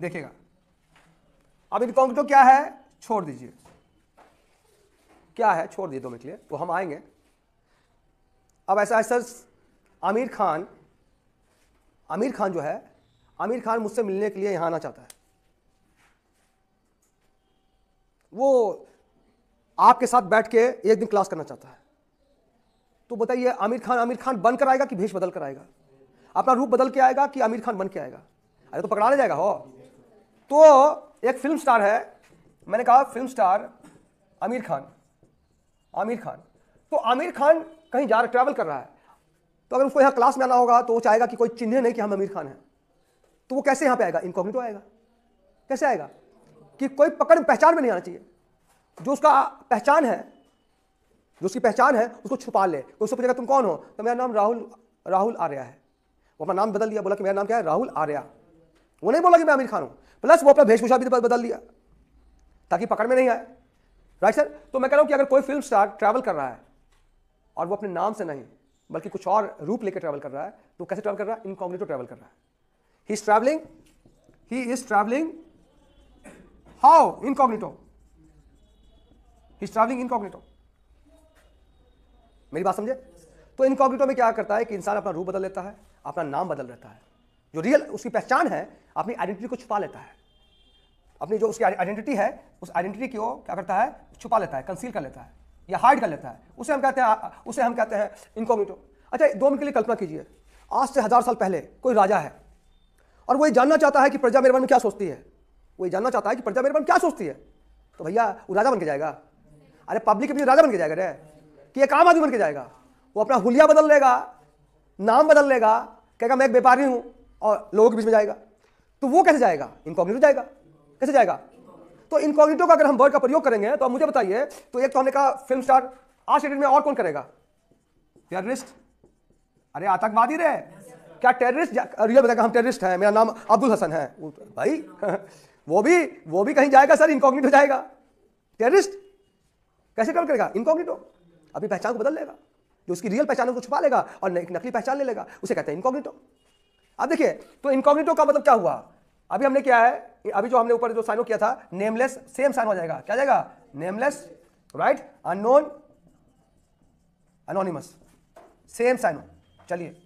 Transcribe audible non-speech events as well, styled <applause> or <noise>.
देखिएगा अब इनकॉन्ग्रो तो क्या है छोड़ दीजिए क्या है छोड़ दीजिए दो मिनट लिए तो हम आएंगे अब ऐसा है सर आमिर खान आमिर खान जो है आमिर खान मुझसे मिलने के लिए यहाँ आना चाहता है वो आपके साथ बैठ के एक दिन क्लास करना चाहता है तो बताइए आमिर खान आमिर खान बन कर आएगा कि भेष बदल कर आएगा अपना रूप बदल के आएगा कि आमिर खान बन के आएगा अरे तो पकड़ा ले जाएगा हो तो एक फिल्म स्टार है मैंने कहा फिल्म स्टार आमिर खान आमिर खान तो आमिर खान कहीं जा रहा ट्रैवल कर रहा है तो अगर उसको यहाँ क्लास में आना होगा तो वो चाहेगा कि कोई चिन्ह नहीं कि हम आमिर खान हैं तो वो कैसे यहाँ पे आएगा इनकॉग्निटो आएगा कैसे आएगा कि कोई पकड़ पहचान में नहीं आना चाहिए जो उसका पहचान है जो उसकी पहचान है उसको छुपा ले उसको पूछेगा तुम कौन हो तो मेरा नाम राहुल राहुल आर्या है वो अपना नाम बदल दिया बोला कि मेरा नाम क्या है राहुल आर्या वो नहीं बोला कि मैं आमिर खान हूँ प्लस वो अपना भेषभूषा भी बदल दिया ताकि पकड़ में नहीं आए राइट सर तो मैं कह रहा हूँ कि अगर कोई फिल्म स्टार ट्रैवल कर रहा है और वो अपने नाम से नहीं बल्कि कुछ और रूप लेकर ट्रैवल कर रहा है तो कैसे ट्रैवल कर रहा है इनकॉग्निटो ट्रैवल कर रहा है he is travelling he is travelling how incognito he travelling incognito मेरी बात समझे तो इनकॉग्निटो में क्या करता है कि इंसान अपना रूप बदल लेता है अपना नाम बदल लेता है जो रियल उसकी पहचान है अपनी आइडेंटिटी को छुपा लेता है अपनी जो उसकी आइडेंटिटी है उस आइडेंटिटी को क्या करता है छुपा लेता है कंसील कर लेता है या हाइड कर लेता है उसे हम कहते हैं उसे हम कहते हैं इनकॉग्निटो अच्छा दो मिनट के लिए कल्पना कीजिए आज से हज़ार साल पहले कोई राजा है और वो ये जानना चाहता है कि प्रजा मेरे मन में क्या सोचती है वो ये जानना चाहता है कि प्रजा मेरे मन में क्या सोचती है तो भैया वो राजा बन के जाएगा अरे पब्लिक के राजा बन के जाएगा रे कि एक आम आदमी बन के जाएगा वो अपना हुलिया बदल लेगा नाम बदल लेगा कहेगा मैं एक व्यापारी हूँ और लोगों के बीच में जाएगा तो वो कैसे जाएगा इनकॉग्निटो जाएगा कैसे जाएगा तो इनकॉग्निटो का अगर हम वर्ड का प्रयोग करेंगे तो आप मुझे बताइए तो एक तो हमने कहा फिल्म स्टार आज डेट में और कौन करेगा टेररिस्ट अरे आतंकवादी रहे क्या टेररिस्ट रियल बताएगा हम टेररिस्ट हैं मेरा नाम अब्दुल हसन है तो- भाई <laughs> वो भी वो भी कहीं जाएगा सर इनकॉग्निटो जाएगा टेररिस्ट कैसे कवर करेगा इनकॉग्निटो अपनी पहचान को बदल लेगा जो उसकी रियल पहचान उसको छुपा लेगा और एक नकली पहचान ले लेगा उसे कहते हैं इनकॉग्निटो अब देखिए तो इनकॉग्निटो का मतलब क्या हुआ अभी हमने क्या है अभी जो हमने ऊपर जो साइनो किया था नेमलेस सेम साइन हो जाएगा क्या जाएगा nameless right unknown anonymous same साइनो चलिए